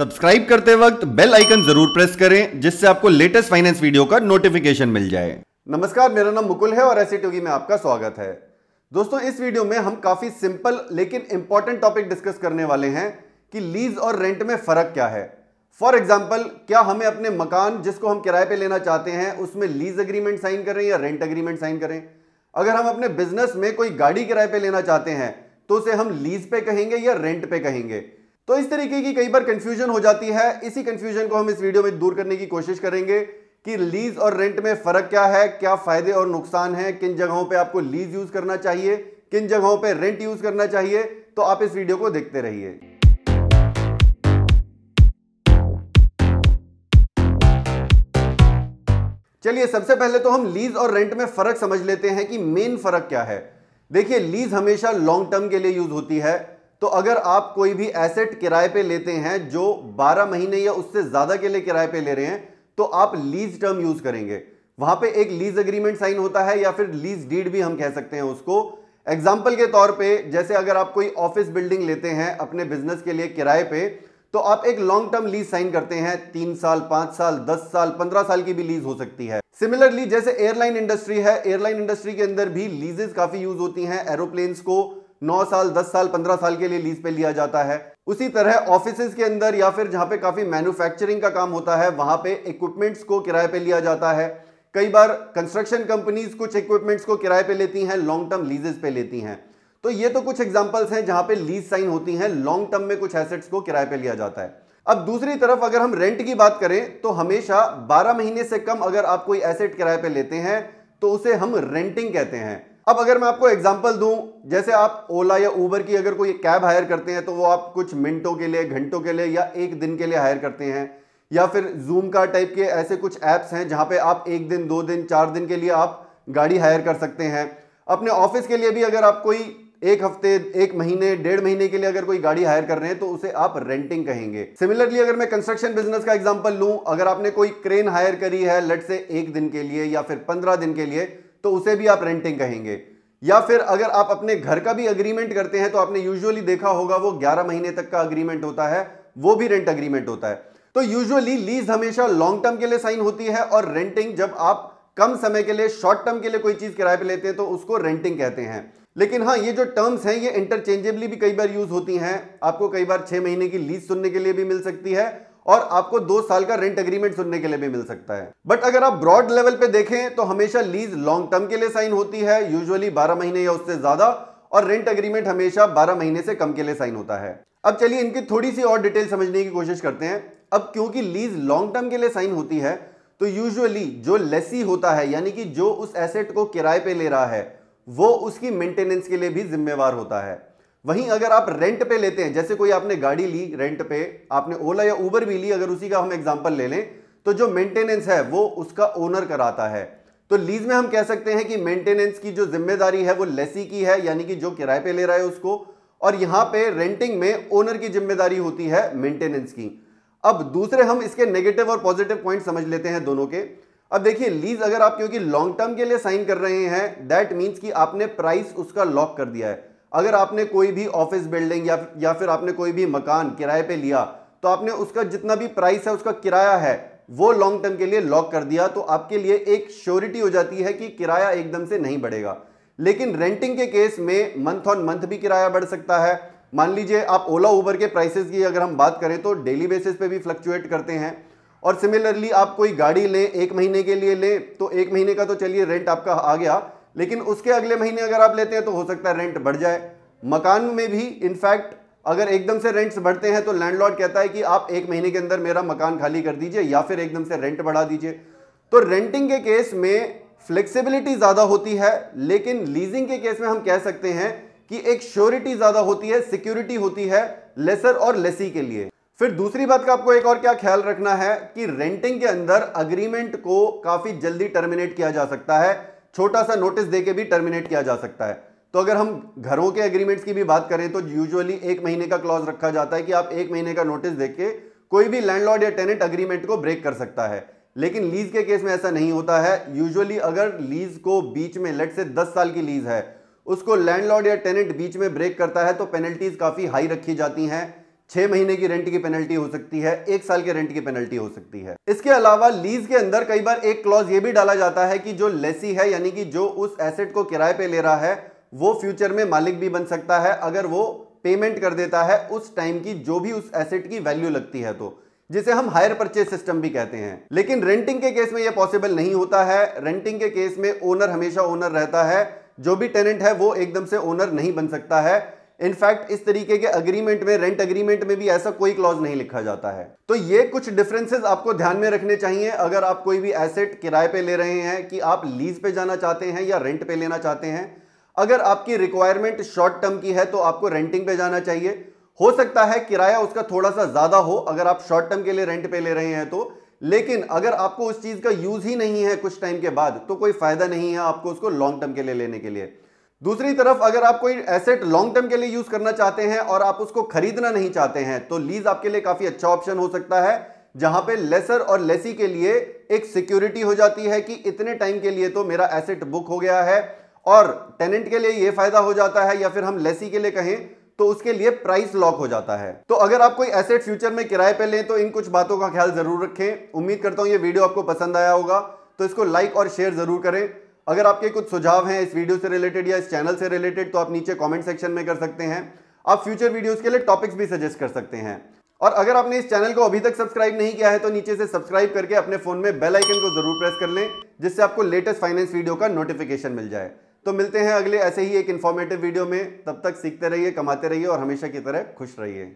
subscribe करते वक्त bell icon जरूर प्रेस करें जिससे आपको लेटेस्ट फाइनेंस वीडियो का नोटिफिकेशन मिल जाए नमस्कार मेरा नाम मुकुल है और ऐसी टोगी e में आपका स्वागत है दोस्तों इस वीडियो में हम काफी सिंपल लेकिन इंपॉर्टेंट टॉपिक डिस्कस करने वाले हैं कि लीज और रेंट में फर्क क्या है फॉर एग्जाम्पल क्या हमें अपने मकान जिसको हम किराए पर लेना चाहते हैं उसमें लीज अग्रीमेंट साइन करें या रेंट अग्रीमेंट साइन करें अगर हम अपने बिजनेस में कोई गाड़ी किराए पर लेना चाहते हैं तो उसे हम लीज पे कहेंगे या रेंट पे कहेंगे तो इस तरीके की कई बार कंफ्यूजन हो जाती है इसी कंफ्यूजन को हम इस वीडियो में दूर करने की कोशिश करेंगे कि लीज और रेंट में फर्क क्या है क्या फायदे और नुकसान है किन जगहों पर आपको लीज यूज करना चाहिए किन जगहों पर रेंट यूज करना चाहिए तो आप इस वीडियो को देखते रहिए चलिए सबसे पहले तो हम लीज और रेंट में फर्क समझ लेते हैं कि मेन फर्क क्या है देखिए लीज हमेशा लॉन्ग टर्म के लिए यूज होती है तो अगर आप कोई भी एसेट किराए पे लेते हैं जो 12 महीने या उससे ज़्यादा के लिए किराए पे ले रहे हैं तो आप लीज टर्म यूज़ करेंगे वहां पे एक लीज अग्रीमेंट साइन होता है या फिर लीज डीड भी हम कह सकते हैं उसको एग्जाम्पल के तौर पे जैसे अगर आप कोई ऑफिस बिल्डिंग लेते हैं अपने बिजनेस के लिए किराए पे तो आप एक लॉन्ग टर्म लीज साइन करते हैं तीन साल पांच साल दस साल पंद्रह साल की भी लीज हो सकती है सिमिलरली जैसे एयरलाइन इंडस्ट्री है एयरलाइन इंडस्ट्री के अंदर भी लीजेज काफी यूज होती हैं एरोप्लेन्स को नौ साल दस साल पंद्रह साल के लिए लीज पे लिया जाता है उसी तरह ऑफिस के अंदर या फिर जहां पे काफ़ी मैन्युफैक्चरिंग का काम होता है वहां पे इक्विपमेंट्स को किराए पे लिया जाता है कई बार कंस्ट्रक्शन कंपनीज कुछ इक्विपमेंट्स को किराए पे लेती हैं लॉन्ग टर्म लीजेस पे लेती हैं तो ये तो कुछ एग्जाम्पल्स हैं जहां पे लीज साइन होती हैं लॉन्ग टर्म में कुछ एसेट्स को किराए पे लिया जाता है अब दूसरी तरफ अगर हम रेंट की बात करें तो हमेशा 12 महीने से कम अगर आप कोई एसेट किराए पे लेते हैं तो उसे हम रेंटिंग कहते हैं अब अगर मैं आपको एग्जाम्पल दूं जैसे आप ओला या ऊबर की अगर कोई कैब हायर करते हैं तो वो आप कुछ मिनटों के लिए घंटों के लिए या एक दिन के लिए हायर करते हैं या फिर जूम का टाइप के ऐसे कुछ ऐप्स हैं जहां पे आप एक दिन दो दिन चार दिन के लिए आप गाड़ी हायर कर सकते हैं अपने ऑफिस के लिए भी अगर आप कोई एक हफ्ते एक महीने डेढ़ महीने के लिए अगर कोई गाड़ी हायर कर रहे हैं तो उसे आप रेंटिंग कहेंगे सिमिलरली अगर मैं कंस्ट्रक्शन बिजनेस का एग्जाम्पल लूँ अगर आपने कोई क्रेन हायर करी है लट से एक दिन के लिए या फिर पंद्रह दिन के लिए तो उसे भी आप रेंटिंग कहेंगे या फिर अगर आप अपने घर का भी अग्रीमेंट करते हैं तो आपने यूजुअली देखा होगा वो 11 महीने तक का अग्रीमेंट होता है वो भी रेंट अग्रीमेंट होता है तो यूजुअली लीज हमेशा लॉन्ग टर्म के लिए साइन होती है और रेंटिंग जब आप कम समय के लिए शॉर्ट टर्म के लिए कोई चीज किराए पर लेते हैं तो उसको रेंटिंग कहते हैं लेकिन हाँ ये जो टर्म्स हैं ये इंटरचेंजेबली भी कई बार यूज होती हैं आपको कई बार छह महीने की लीज सुनने के लिए भी मिल सकती है और आपको दो साल का रेंट एग्रीमेंट सुनने के लिए भी मिल सकता है बट अगर आप ब्रॉड लेवल पे देखें तो हमेशा लीज लॉन्ग टर्म के लिए साइन होती है यूजुअली 12 महीने या उससे ज्यादा और रेंट एग्रीमेंट हमेशा 12 महीने से कम के लिए साइन होता है अब चलिए इनकी थोड़ी सी और डिटेल समझने की कोशिश करते हैं अब क्योंकि लीज लॉन्ग टर्म के लिए साइन होती है तो यूजली जो लेसी होता है यानी कि जो उस एसेट को किराए पर ले रहा है वो उसकी मेंटेनेंस के लिए भी जिम्मेवार होता है वहीं अगर आप रेंट पे लेते हैं जैसे कोई आपने गाड़ी ली रेंट पे आपने ओला या उबर भी ली अगर उसी का हम एग्जाम्पल ले लें तो जो मेंटेनेंस है वो उसका ओनर कराता है तो लीज में हम कह सकते हैं कि मेंटेनेंस की जो जिम्मेदारी है वो लेसी की है यानी कि जो किराए पे ले रहा है उसको और यहां पे रेंटिंग में ओनर की जिम्मेदारी होती है मेंटेनेंस की अब दूसरे हम इसके नेगेटिव और पॉजिटिव पॉइंट समझ लेते हैं दोनों के अब देखिए लीज अगर आप क्योंकि लॉन्ग टर्म के लिए साइन कर रहे हैं दैट मीन्स कि आपने प्राइस उसका लॉक कर दिया है अगर आपने कोई भी ऑफिस बिल्डिंग या या फिर आपने कोई भी मकान किराए पे लिया तो आपने उसका जितना भी प्राइस है उसका किराया है वो लॉन्ग टर्म के लिए लॉक कर दिया तो आपके लिए एक श्योरिटी हो जाती है कि किराया एकदम से नहीं बढ़ेगा लेकिन रेंटिंग के केस में मंथ ऑन मंथ भी किराया बढ़ सकता है मान लीजिए आप ओला उबर के प्राइसेस की अगर हम बात करें तो डेली बेसिस पे भी फ्लक्चुएट करते हैं और सिमिलरली आप कोई गाड़ी लें एक महीने के लिए लें तो एक महीने का तो चलिए रेंट आपका आ गया लेकिन उसके अगले महीने अगर आप लेते हैं तो हो सकता है रेंट बढ़ जाए मकान में भी इनफैक्ट अगर एकदम से रेंट्स बढ़ते हैं तो लैंडलॉर्ड कहता है कि आप एक महीने के अंदर मेरा मकान खाली कर दीजिए या फिर एकदम से रेंट बढ़ा दीजिए तो रेंटिंग के केस में फ्लेक्सिबिलिटी ज़्यादा होती है लेकिन लीजिंग के केस में हम कह सकते हैं कि एक श्योरिटी ज़्यादा होती है सिक्योरिटी होती है लेसर और लेसी के लिए फिर दूसरी बात का आपको एक और क्या ख्याल रखना है कि रेंटिंग के अंदर अग्रीमेंट को काफ़ी जल्दी टर्मिनेट किया जा सकता है छोटा सा नोटिस दे भी टर्मिनेट किया जा सकता है तो अगर हम घरों के एग्रीमेंट्स की भी बात करें तो यूजुअली एक महीने का क्लॉज रखा जाता है कि आप एक महीने का नोटिस दे के कोई भी लैंडलॉर्ड या टेनेंट अग्रीमेंट को ब्रेक कर सकता है लेकिन लीज के केस में ऐसा नहीं होता है यूजुअली अगर लीज को बीच में लेट से दस साल की लीज है उसको लैंडलॉर्ड या टेनेंट बीच में ब्रेक करता है तो पेनल्टीज काफ़ी हाई रखी जाती हैं छह महीने की रेंट की पेनल्टी हो सकती है एक साल के रेंट की पेनल्टी हो सकती है इसके अलावा लीज के अंदर कई बार एक क्लॉज ये भी डाला जाता है कि जो लेसी है यानी कि जो उस एसेट को किराए पे ले रहा है वो फ्यूचर में मालिक भी बन सकता है अगर वो पेमेंट कर देता है उस टाइम की जो भी उस एसेट की वैल्यू लगती है तो जिसे हम हायर परचेज सिस्टम भी कहते हैं लेकिन रेंटिंग के केस में यह पॉसिबल नहीं होता है रेंटिंग के केस में ओनर हमेशा ओनर रहता है जो भी टेनेंट है वो एकदम से ओनर नहीं बन सकता है इनफैक्ट इस तरीके के अग्रीमेंट में रेंट अग्रीमेंट में भी ऐसा कोई क्लॉज नहीं लिखा जाता है तो ये कुछ डिफरेंसेस आपको ध्यान में रखने चाहिए अगर आप कोई भी एसेट किराए पे ले रहे हैं कि आप लीज पे जाना चाहते हैं या रेंट पे लेना चाहते हैं अगर आपकी रिक्वायरमेंट शॉर्ट टर्म की है तो आपको रेंटिंग पे जाना चाहिए हो सकता है किराया उसका थोड़ा सा ज्यादा हो अगर आप शॉर्ट टर्म के लिए रेंट पे ले रहे हैं तो लेकिन अगर आपको उस चीज का यूज ही नहीं है कुछ टाइम के बाद तो कोई फायदा नहीं है आपको उसको लॉन्ग टर्म के लिए लेने के लिए दूसरी तरफ अगर आप कोई एसेट लॉन्ग टर्म के लिए यूज करना चाहते हैं और आप उसको खरीदना नहीं चाहते हैं तो लीज आपके लिए काफी अच्छा ऑप्शन हो सकता है जहां पे लेसर और लेसी के लिए एक सिक्योरिटी हो जाती है कि इतने टाइम के लिए तो मेरा एसेट बुक हो गया है और टेनेंट के लिए यह फायदा हो जाता है या फिर हम लेसी के लिए कहें तो उसके लिए प्राइस लॉक हो जाता है तो अगर आप कोई एसेट फ्यूचर में किराए पर लें तो इन कुछ बातों का ख्याल जरूर रखें उम्मीद करता हूं ये वीडियो आपको पसंद आया होगा तो इसको लाइक और शेयर जरूर करें अगर आपके कुछ सुझाव हैं इस वीडियो से रिलेटेड या इस चैनल से रिलेटेड तो आप नीचे कमेंट सेक्शन में कर सकते हैं आप फ्यूचर वीडियोस के लिए टॉपिक्स भी सजेस्ट कर सकते हैं और अगर आपने इस चैनल को अभी तक सब्सक्राइब नहीं किया है तो नीचे से सब्सक्राइब करके अपने फोन में बेल आइकन को जरूर प्रेस कर लें जिससे आपको लेटेस्ट फाइनेंस वीडियो का नोटिफिकेशन मिल जाए तो मिलते हैं अगले ऐसे ही एक इन्फॉर्मेटिव वीडियो में तब तक सीखते रहिए कमाते रहिए और हमेशा की तरह खुश रहिए